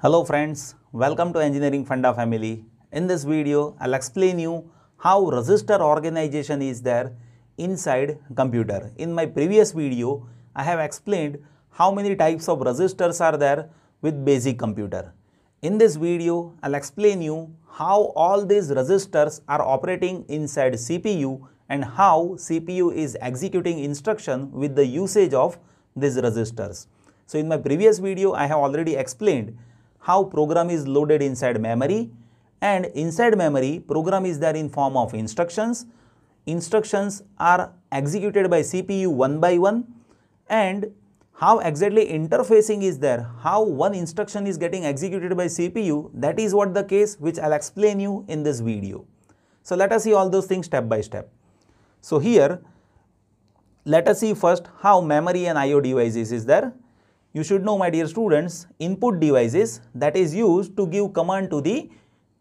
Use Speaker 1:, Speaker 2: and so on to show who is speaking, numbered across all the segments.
Speaker 1: Hello friends, welcome to Engineering Funda family. In this video, I'll explain you how resistor organization is there inside computer. In my previous video, I have explained how many types of resistors are there with basic computer. In this video, I'll explain you how all these resistors are operating inside CPU and how CPU is executing instruction with the usage of these resistors. So in my previous video, I have already explained how program is loaded inside memory and inside memory program is there in form of instructions. Instructions are executed by CPU one by one and how exactly interfacing is there, how one instruction is getting executed by CPU that is what the case which I'll explain you in this video. So let us see all those things step by step. So here let us see first how memory and IO devices is there you should know my dear students input devices that is used to give command to the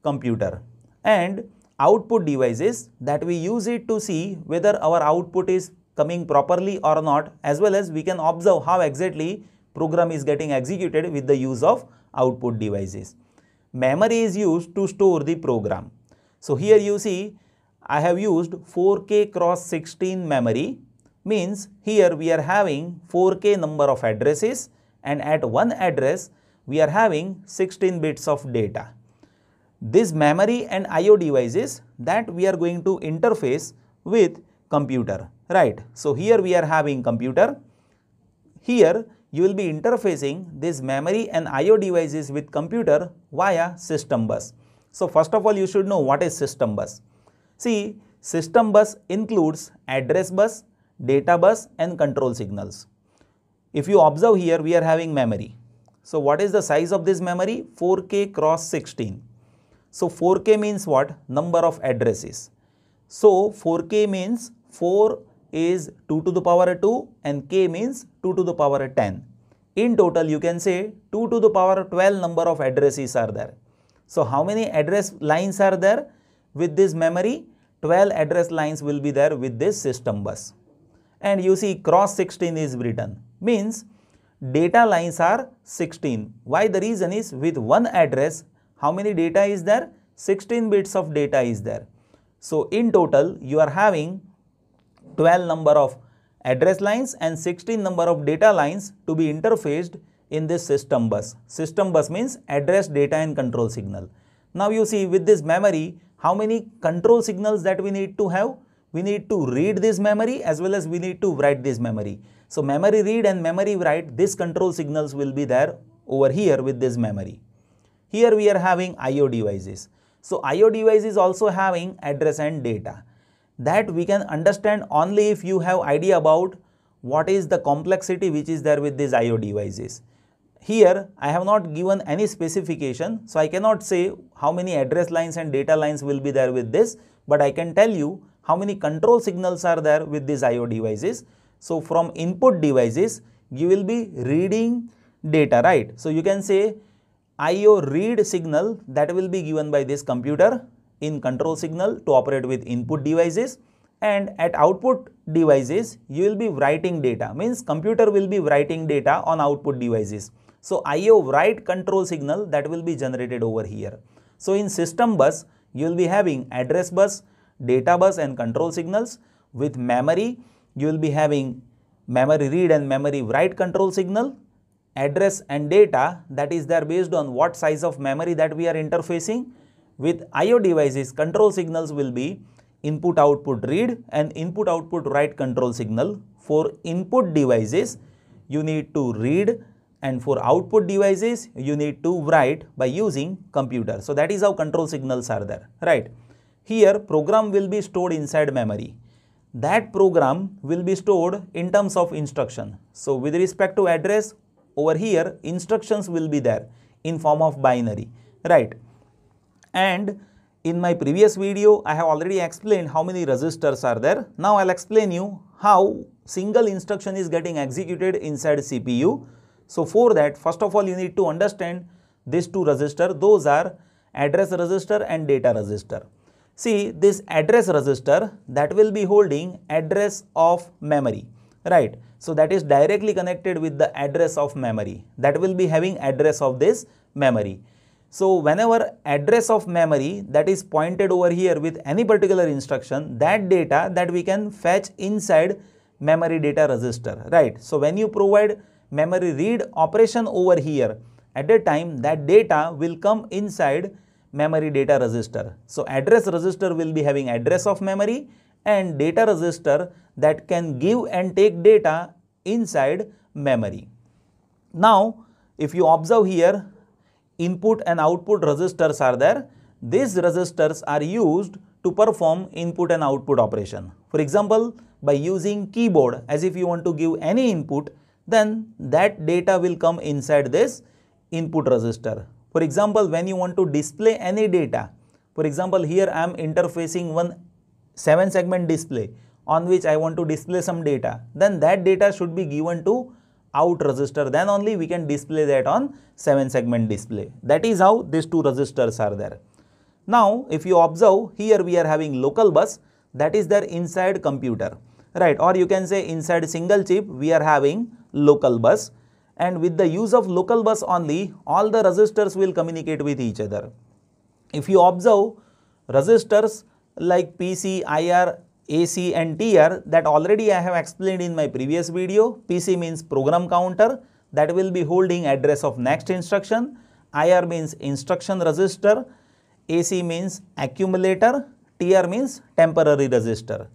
Speaker 1: computer and output devices that we use it to see whether our output is coming properly or not as well as we can observe how exactly program is getting executed with the use of output devices. Memory is used to store the program. So here you see I have used 4K cross 16 memory means here we are having 4K number of addresses and at one address we are having 16 bits of data. This memory and IO devices that we are going to interface with computer, right. So, here we are having computer. Here you will be interfacing this memory and IO devices with computer via system bus. So, first of all you should know what is system bus. See, system bus includes address bus, data bus and control signals. If you observe here, we are having memory. So what is the size of this memory? 4K cross 16. So 4K means what? Number of addresses. So 4K means 4 is 2 to the power 2 and K means 2 to the power 10. In total, you can say 2 to the power 12 number of addresses are there. So how many address lines are there with this memory? 12 address lines will be there with this system bus and you see cross 16 is written means data lines are 16 why the reason is with one address how many data is there 16 bits of data is there so in total you are having 12 number of address lines and 16 number of data lines to be interfaced in this system bus system bus means address data and control signal now you see with this memory how many control signals that we need to have we need to read this memory as well as we need to write this memory. So memory read and memory write, these control signals will be there over here with this memory. Here we are having IO devices. So IO devices also having address and data. That we can understand only if you have idea about what is the complexity which is there with these IO devices. Here I have not given any specification so I cannot say how many address lines and data lines will be there with this but I can tell you how many control signals are there with these IO devices. So, from input devices, you will be reading data, right? So, you can say IO read signal that will be given by this computer in control signal to operate with input devices and at output devices, you will be writing data means computer will be writing data on output devices. So, IO write control signal that will be generated over here. So, in system bus, you will be having address bus, data bus and control signals. With memory, you will be having memory read and memory write control signal, address and data that is there based on what size of memory that we are interfacing. With IO devices, control signals will be input output read and input output write control signal. For input devices, you need to read and for output devices you need to write by using computer. So that is how control signals are there, right here program will be stored inside memory. That program will be stored in terms of instruction. So with respect to address over here instructions will be there in form of binary right and in my previous video I have already explained how many registers are there. Now I'll explain you how single instruction is getting executed inside CPU. So for that first of all you need to understand these two register those are address register and data register. See this address register that will be holding address of memory, right? So that is directly connected with the address of memory that will be having address of this memory. So whenever address of memory that is pointed over here with any particular instruction that data that we can fetch inside memory data register, right? So when you provide memory read operation over here at a time that data will come inside memory data register. So address register will be having address of memory and data register that can give and take data inside memory. Now if you observe here input and output registers are there. These registers are used to perform input and output operation. For example, by using keyboard as if you want to give any input, then that data will come inside this input register. For example, when you want to display any data, for example, here I am interfacing one 7 segment display on which I want to display some data, then that data should be given to out resistor. then only we can display that on 7 segment display. That is how these two resistors are there. Now, if you observe, here we are having local bus, that is there inside computer, right? Or you can say inside single chip, we are having local bus and with the use of local bus only, all the resistors will communicate with each other. If you observe resistors like PC, IR, AC and TR that already I have explained in my previous video. PC means program counter that will be holding address of next instruction. IR means instruction resistor. AC means accumulator. TR means temporary resistor.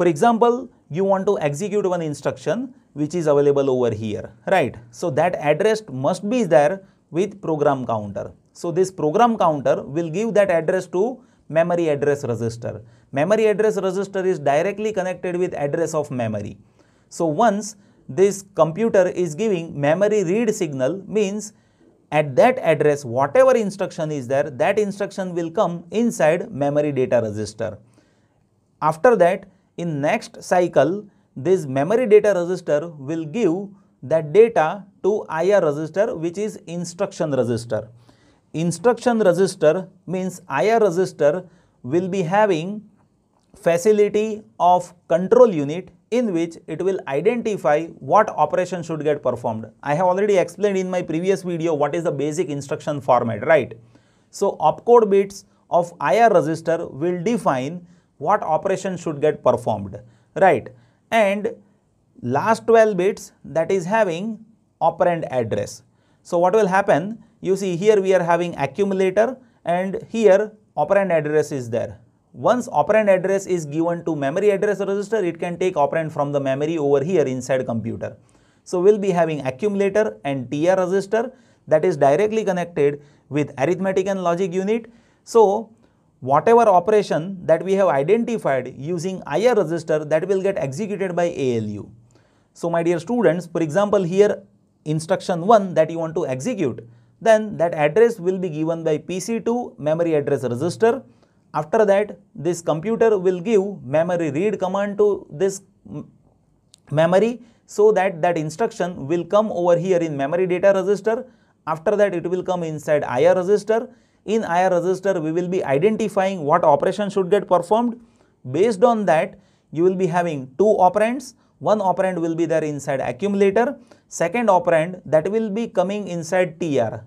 Speaker 1: For example, you want to execute one instruction which is available over here, right? So that address must be there with program counter. So this program counter will give that address to memory address register. Memory address register is directly connected with address of memory. So once this computer is giving memory read signal means at that address whatever instruction is there that instruction will come inside memory data register. After that in next cycle this memory data register will give that data to IR register which is instruction register. Instruction register means IR register will be having facility of control unit in which it will identify what operation should get performed. I have already explained in my previous video what is the basic instruction format, right? So opcode bits of IR register will define what operation should get performed, right? And last 12 bits that is having operand address. So what will happen? You see here we are having accumulator and here operand address is there. Once operand address is given to memory address register, it can take operand from the memory over here inside computer. So we'll be having accumulator and TR register that is directly connected with arithmetic and logic unit. So whatever operation that we have identified using IR register that will get executed by ALU. So my dear students, for example here instruction 1 that you want to execute, then that address will be given by PC2 memory address register. After that, this computer will give memory read command to this memory so that that instruction will come over here in memory data register. After that, it will come inside IR register in IR register we will be identifying what operation should get performed. Based on that you will be having two operands. One operand will be there inside accumulator, second operand that will be coming inside TR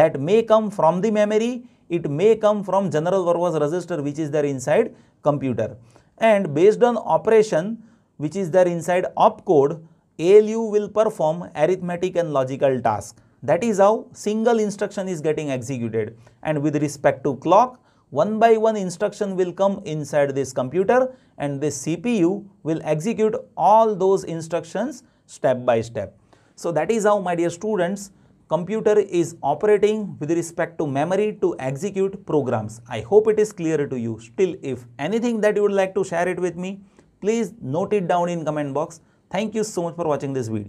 Speaker 1: that may come from the memory, it may come from general purpose register which is there inside computer. And based on operation which is there inside opcode, ALU will perform arithmetic and logical task. That is how single instruction is getting executed. And with respect to clock, one by one instruction will come inside this computer and this CPU will execute all those instructions step by step. So that is how my dear students, computer is operating with respect to memory to execute programs. I hope it is clear to you. Still, if anything that you would like to share it with me, please note it down in comment box. Thank you so much for watching this video.